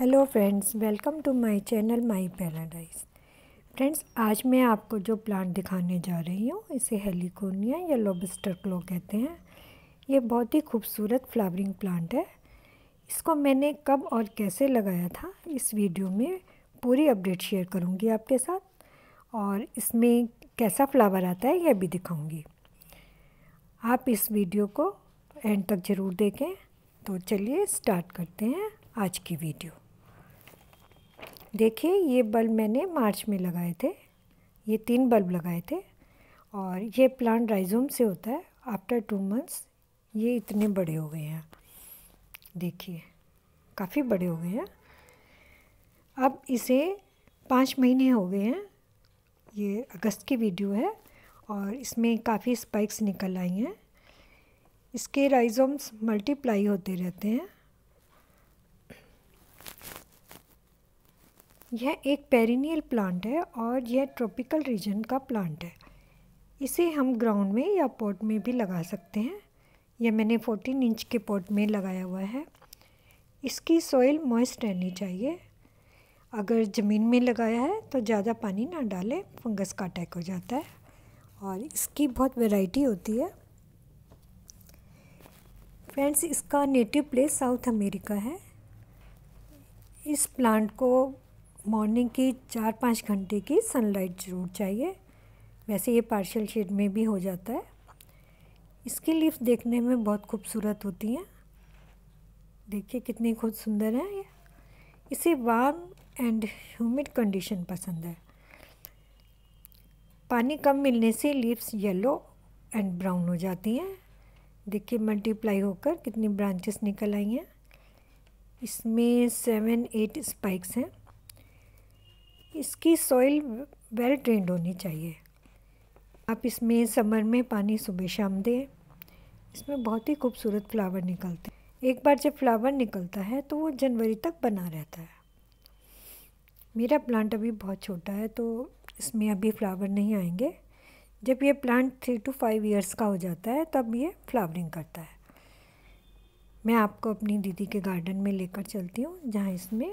hello friends welcome to my channel my paradise friends आज मैं आपको जो प्लांट दिखाने जा रही हूँ इसे हेलिकोनिया या लोबस्टर क्लो कहते हैं ये बहुत ही खूबसूरत फ्लावरिंग प्लांट है इसको मैंने कब और कैसे लगाया था इस वीडियो में पूरी अपडेट शेयर करूँगी आपके साथ और इसमें कैसा फ्लावर आता है यह भी दिखाऊँगी आप इस वीडियो को एंड तक ज़रूर देखें तो चलिए स्टार्ट करते हैं आज की वीडियो देखिए ये बल्ब मैंने मार्च में लगाए थे ये तीन बल्ब लगाए थे और ये प्लांट राइजोम से होता है आफ्टर टू मंथ्स ये इतने बड़े हो गए हैं देखिए काफ़ी बड़े हो गए हैं अब इसे पाँच महीने हो गए हैं ये अगस्त की वीडियो है और इसमें काफ़ी स्पाइक्स निकल आई हैं इसके राइजोम्स मल्टीप्लाई होते रहते हैं यह एक पेरिनियल प्लांट है और यह ट्रॉपिकल रीजन का प्लांट है इसे हम ग्राउंड में या पॉट में भी लगा सकते हैं यह मैंने 14 इंच के पॉट में लगाया हुआ है इसकी सॉइल मॉइस्ट रहनी चाहिए अगर ज़मीन में लगाया है तो ज़्यादा पानी ना डालें फंगस का अटैक हो जाता है और इसकी बहुत वैरायटी होती है फ्रेंड्स इसका नेटिव प्लेस साउथ अमेरिका है इस प्लांट को मॉर्निंग की चार पाँच घंटे की सनलाइट ज़रूर चाहिए वैसे ये पार्शियल शेड में भी हो जाता है इसकी लीव्स देखने में बहुत खूबसूरत होती हैं देखिए कितनी खूब सुंदर है ये इसे वार्म एंड ह्यूमिड कंडीशन पसंद है पानी कम मिलने से लीव्स येलो एंड ब्राउन हो जाती हैं देखिए मल्टीप्लाई होकर कितनी ब्रांचेस निकल आई हैं इसमें सेवन एट स्पाइक्स हैं इसकी सॉइल वेल ड्रेंड होनी चाहिए आप इसमें समर में पानी सुबह शाम दें इसमें बहुत ही खूबसूरत फ्लावर निकलते हैं एक बार जब फ्लावर निकलता है तो वो जनवरी तक बना रहता है मेरा प्लांट अभी बहुत छोटा है तो इसमें अभी फ्लावर नहीं आएंगे जब ये plant three to five years का हो जाता है तब ये फ्लावरिंग करता है मैं आपको अपनी दीदी के गार्डन में लेकर चलती हूँ जहाँ इसमें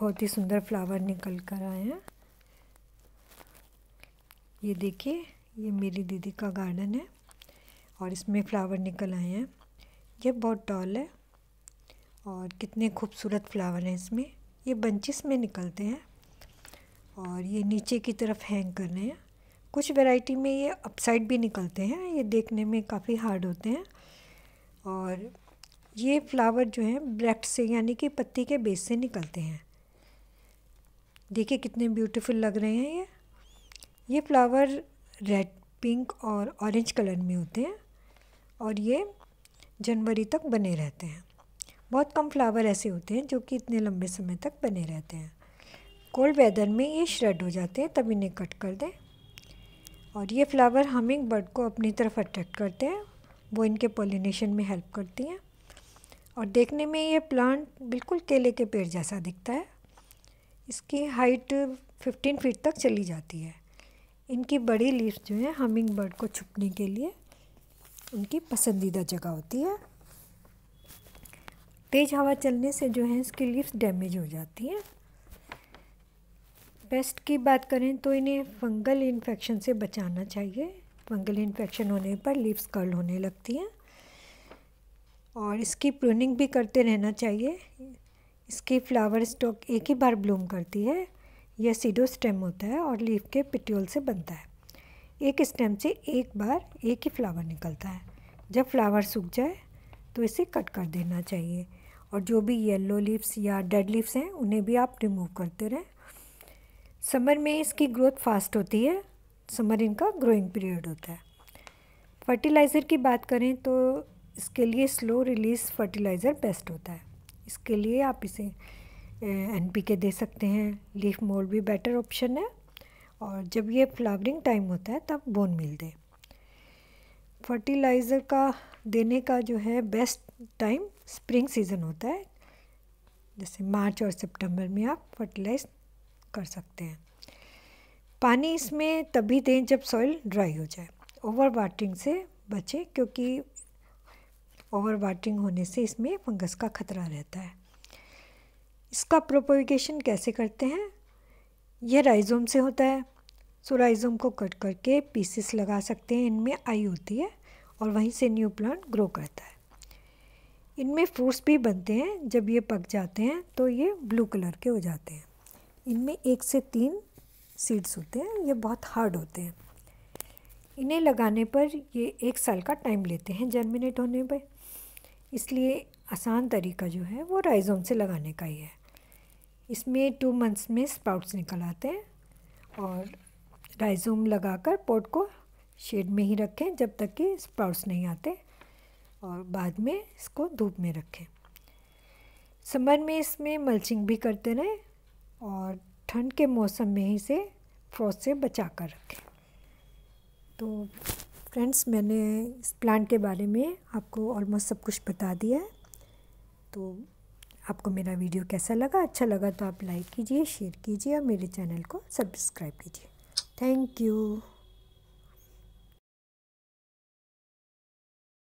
बहुत ही सुंदर फ्लावर निकल कर आए हैं ये देखिए ये मेरी दीदी का गार्डन है और इसमें फ्लावर निकल आए हैं ये बहुत टॉल है और कितने खूबसूरत फ्लावर हैं इसमें ये बंचिस में निकलते हैं और ये नीचे की तरफ हैंग कर रहे हैं कुछ वैरायटी में ये अपसाइड भी निकलते हैं ये देखने में काफ़ी हार्ड होते हैं और ये फ्लावर जो हैं ब्रैक्ट से यानी कि पत्ती के बेस से निकलते हैं देखिए कितने ब्यूटीफुल लग रहे हैं ये ये फ्लावर रेड पिंक और ऑरेंज कलर में होते हैं और ये जनवरी तक बने रहते हैं बहुत कम फ्लावर ऐसे होते हैं जो कि इतने लंबे समय तक बने रहते हैं कोल्ड वेदर में ये श्रेड हो जाते हैं तब इन्हें कट कर दें और ये फ्लावर हमिंग बर्ड को अपनी तरफ अट्रैक्ट करते हैं वो इनके पोलिनेशन में हेल्प करती हैं और देखने में ये प्लांट बिल्कुल केले के पेड़ जैसा दिखता है इसकी हाइट फिफ्टीन फीट तक चली जाती है इनकी बड़ी लीव्स जो है हमिंग बर्ड को छुपने के लिए उनकी पसंदीदा जगह होती है तेज़ हवा चलने से जो है इसकी लीव्स डैमेज हो जाती हैं पेस्ट की बात करें तो इन्हें फंगल इन्फेक्शन से बचाना चाहिए फंगल इन्फेक्शन होने पर लीव्स कर्ल होने लगती हैं और इसकी प्रूनिंग भी करते रहना चाहिए इसकी फ्लावर स्टॉक एक ही बार ब्लूम करती है यह सीडो स्टेम होता है और लीफ के पिट्योल से बनता है एक स्टेम से एक बार एक ही फ्लावर निकलता है जब फ्लावर सूख जाए तो इसे कट कर देना चाहिए और जो भी येलो लीव्स या डेड लीव्स हैं उन्हें भी आप रिमूव करते रहें समर में इसकी ग्रोथ फास्ट होती है समर इनका ग्रोइंग पीरियड होता है फर्टिलाइज़र की बात करें तो इसके लिए स्लो रिलीज़ फर्टिलाइज़र बेस्ट होता है इसके लिए आप इसे एन पी के दे सकते हैं लीफ मोल भी बेटर ऑप्शन है और जब ये फ्लावरिंग टाइम होता है तब बोन मिल दें फर्टिलाइज़र का देने का जो है बेस्ट टाइम स्प्रिंग सीज़न होता है जैसे मार्च और सितंबर में आप फर्टिलाइज कर सकते हैं पानी इसमें तभी दें जब सॉइल ड्राई हो जाए ओवर वाटरिंग से बचें क्योंकि ओवर वाटरिंग होने से इसमें फंगस का खतरा रहता है इसका प्रोपोगेशन कैसे करते हैं यह राइजोम से होता है सो राइजोम को कट करके पीसेस लगा सकते हैं इनमें आई होती है और वहीं से न्यू प्लांट ग्रो करता है इनमें फ्रूट्स भी बनते हैं जब ये पक जाते हैं तो ये ब्लू कलर के हो जाते हैं इनमें एक से तीन सीड्स होते हैं ये बहुत हार्ड होते हैं इन्हें लगाने पर ये एक साल का टाइम लेते हैं जर्मिनेट होने पर इसलिए आसान तरीका जो है वो राइजोम से लगाने का ही है इसमें टू मंथ्स में स्प्राउट्स निकल आते हैं और राइजोम लगाकर पॉट को शेड में ही रखें जब तक कि स्प्राउट्स नहीं आते और बाद में इसको धूप में रखें समर में इसमें मल्चिंग भी करते रहें और ठंड के मौसम में ही इसे फ्रॉस्ट से बचा कर रखें तो फ्रेंड्स मैंने इस प्लांट के बारे में आपको ऑलमोस्ट सब कुछ बता दिया है तो आपको मेरा वीडियो कैसा लगा अच्छा लगा तो आप लाइक कीजिए शेयर कीजिए और मेरे चैनल को सब्सक्राइब कीजिए थैंक यू